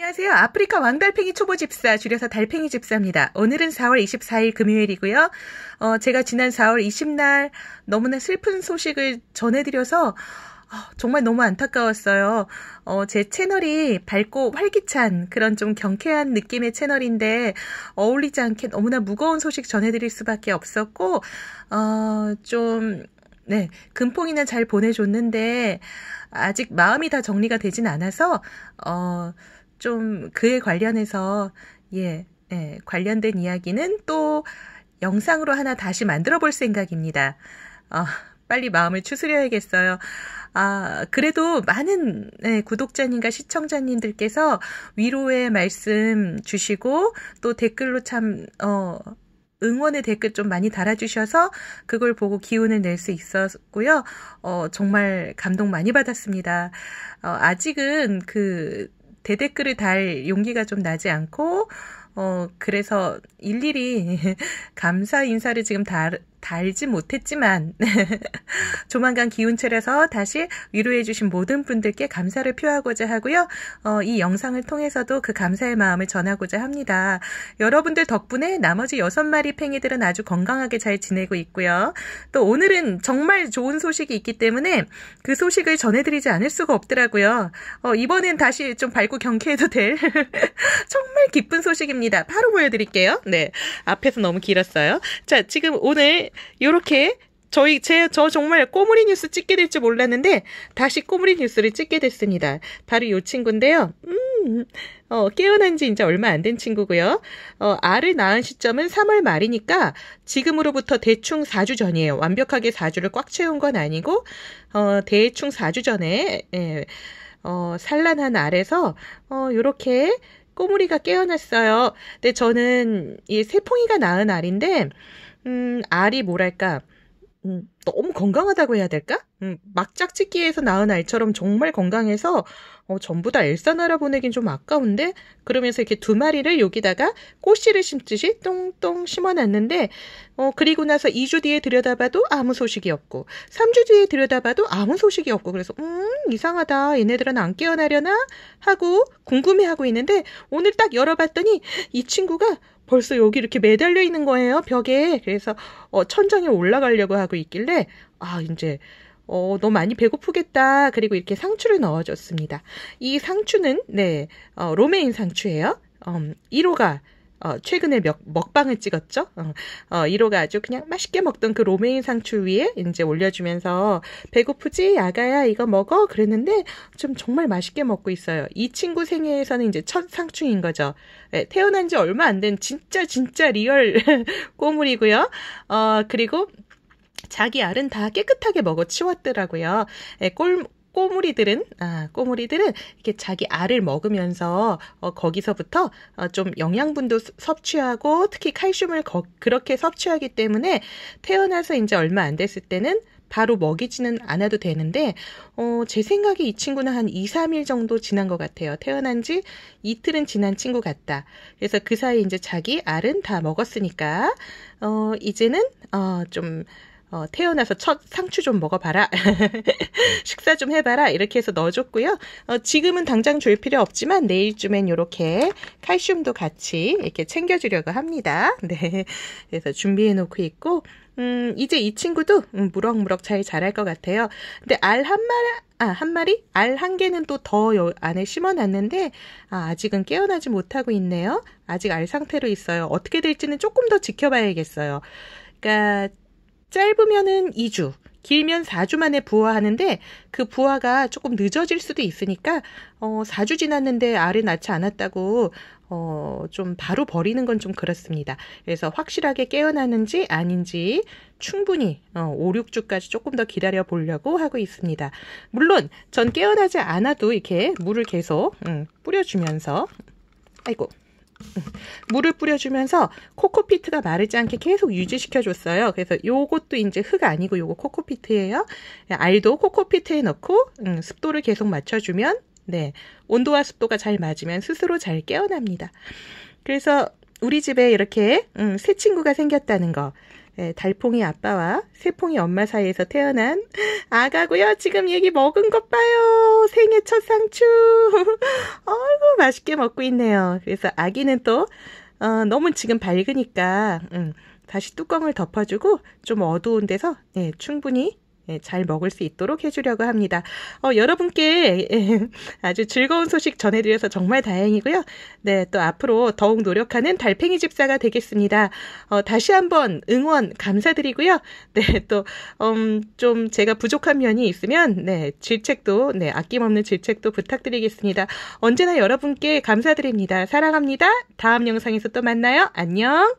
안녕하세요. 아프리카 왕달팽이 초보 집사, 줄여서 달팽이 집사입니다. 오늘은 4월 24일 금요일이고요. 어, 제가 지난 4월 20날 너무나 슬픈 소식을 전해드려서 어, 정말 너무 안타까웠어요. 어, 제 채널이 밝고 활기찬 그런 좀 경쾌한 느낌의 채널인데 어울리지 않게 너무나 무거운 소식 전해드릴 수밖에 없었고, 어, 좀, 네, 금폭이는 잘 보내줬는데 아직 마음이 다 정리가 되진 않아서, 어, 좀 그에 관련해서 예, 예, 관련된 이야기는 또 영상으로 하나 다시 만들어 볼 생각입니다. 어, 빨리 마음을 추스려야겠어요. 아, 그래도 많은 네, 구독자님과 시청자님들께서 위로의 말씀 주시고 또 댓글로 참, 어, 응원의 댓글 좀 많이 달아주셔서 그걸 보고 기운을 낼 수 있었고요. 어, 정말 감동 많이 받았습니다. 어, 아직은 그 대댓글을 달 용기가 좀 나지 않고 어, 그래서 일일이 감사 인사를 지금 달, 달지 못했지만 조만간 기운철에서 다시 위로해주신 모든 분들께 감사를 표하고자 하고요. 어, 이 영상을 통해서도 그 감사의 마음을 전하고자 합니다. 여러분들 덕분에 나머지 여섯 마리 팽이들은 아주 건강하게 잘 지내고 있고요. 또 오늘은 정말 좋은 소식이 있기 때문에 그 소식을 전해드리지 않을 수가 없더라고요. 어, 이번엔 다시 좀 밝고 경쾌해도 될 정말 기쁜 소식입니다. 바로 보여드릴게요. 네, 앞에서 너무 길었어요. 자, 지금 오늘 이렇게 저희 제저 정말 꼬물이 뉴스 찍게 될 줄 몰랐는데 다시 꼬물이 뉴스를 찍게 됐습니다. 바로 요 친구인데요. 음, 어, 깨어난 지 이제 얼마 안 된 친구고요. 어, 알을 낳은 시점은 3월 말이니까 지금으로부터 대충 4주 전이에요. 완벽하게 4주를 꽉 채운 건 아니고 어, 대충 4주 전에 예, 어, 산란한 알에서 어, 요렇게 꼬물이가 깨어났어요. 근데 저는 이 세풍이가 낳은 알인데 음, 알이 뭐랄까, 음, 너무 건강하다고 해야 될까? 음, 막 짝짓기에서 낳은 알처럼 정말 건강해서 어, 전부 다 엘사나라 보내긴 좀 아까운데 그러면서 이렇게 두 마리를 여기다가 꽃씨를 심듯이 똥똥 심어놨는데 어, 그리고 나서 2주 뒤에 들여다봐도 아무 소식이 없고 3주 뒤에 들여다봐도 아무 소식이 없고 그래서 음 이상하다 얘네들은 안 깨어나려나 하고 궁금해하고 있는데 오늘 딱 열어봤더니 이 친구가 벌써 여기 이렇게 매달려 있는 거예요, 벽에. 그래서 어, 천장에 올라가려고 하고 있길래 아, 이제 어, 너 많이 배고프겠다. 그리고 이렇게 상추를 넣어줬습니다. 이 상추는, 네, 어, 로메인 상추예요. 음, 1호가 어, 최근에 몇, 먹방을 찍었죠. 어, 어, 이로가 아주 그냥 맛있게 먹던 그 로메인 상추 위에 이제 올려주면서 배고프지 아가야 이거 먹어 그랬는데 좀 정말 맛있게 먹고 있어요. 이 친구 생애에서는 이제 첫 상추인 거죠. 네, 태어난 지 얼마 안 된 진짜 진짜 리얼 꼬물이고요. 어, 그리고 자기 알은 다 깨끗하게 먹어 치웠더라고요. 예, 꼴, 꼬물이들은 아, 꼬물이들은 이렇게 자기 알을 먹으면서 어, 거기서부터 어, 좀 영양분도 섭취하고 특히 칼슘을 거, 그렇게 섭취하기 때문에 태어나서 이제 얼마 안 됐을 때는 바로 먹이지는 않아도 되는데 어, 제 생각에 이 친구는 한 2, 3일 정도 지난 것 같아요. 태어난 지 이틀은 지난 친구 같다. 그래서 그 사이 이제 자기 알은 다 먹었으니까 어, 이제는 어, 좀 어, 태어나서 첫 상추 좀 먹어봐라. 식사 좀 해봐라. 이렇게 해서 넣어줬고요. 어, 지금은 당장 줄 필요 없지만 내일쯤엔 이렇게 칼슘도 같이 이렇게 챙겨주려고 합니다. 네. 그래서 준비해놓고 있고, 음, 이제 이 친구도 음, 무럭무럭 잘 자랄 것 같아요. 근데 알 한 마리, 아, 한 마리? 알 한 개는 또 더 안에 심어 놨는데, 아, 직은 깨어나지 못하고 있네요. 아직 알 상태로 있어요. 어떻게 될지는 조금 더 지켜봐야겠어요. 그러니까, 짧으면은 2주, 길면 4주 만에 부화하는데 그 부화가 조금 늦어질 수도 있으니까 어 4주 지났는데 알을 낳지 않았다고 어좀 바로 버리는 건 좀 그렇습니다. 그래서 확실하게 깨어나는지 아닌지 충분히 어 5, 6주까지 조금 더 기다려 보려고 하고 있습니다. 물론 전 깨어나지 않아도 이렇게 물을 계속 음, 뿌려주면서 아이고 물을 뿌려주면서 코코피트가 마르지 않게 계속 유지시켜줬어요. 그래서 요것도 이제 흙 아니고 요거 코코피트예요. 네, 알도 코코피트에 넣고 음, 습도를 계속 맞춰주면 네 온도와 습도가 잘 맞으면 스스로 잘 깨어납니다. 그래서 우리 집에 이렇게 음, 새 친구가 생겼다는 거 예, 달팽이 아빠와 새팽이 엄마 사이에서 태어난 아가고요. 지금 얘기 먹은 것 봐요. 생애 첫 상추. 아이고 맛있게 먹고 있네요. 그래서 아기는 또 어, 너무 지금 밝으니까 음, 다시 뚜껑을 덮어주고 좀 어두운 데서 예, 충분히 예, 잘 먹을 수 있도록 해주려고 합니다. 어, 여러분께 예, 아주 즐거운 소식 전해드려서 정말 다행이고요. 네, 또 앞으로 더욱 노력하는 달팽이 집사가 되겠습니다. 어, 다시 한번 응원 감사드리고요. 네, 또, 음, 좀 제가 부족한 면이 있으면, 네, 질책도, 네, 아낌없는 질책도 부탁드리겠습니다. 언제나 여러분께 감사드립니다. 사랑합니다. 다음 영상에서 또 만나요. 안녕!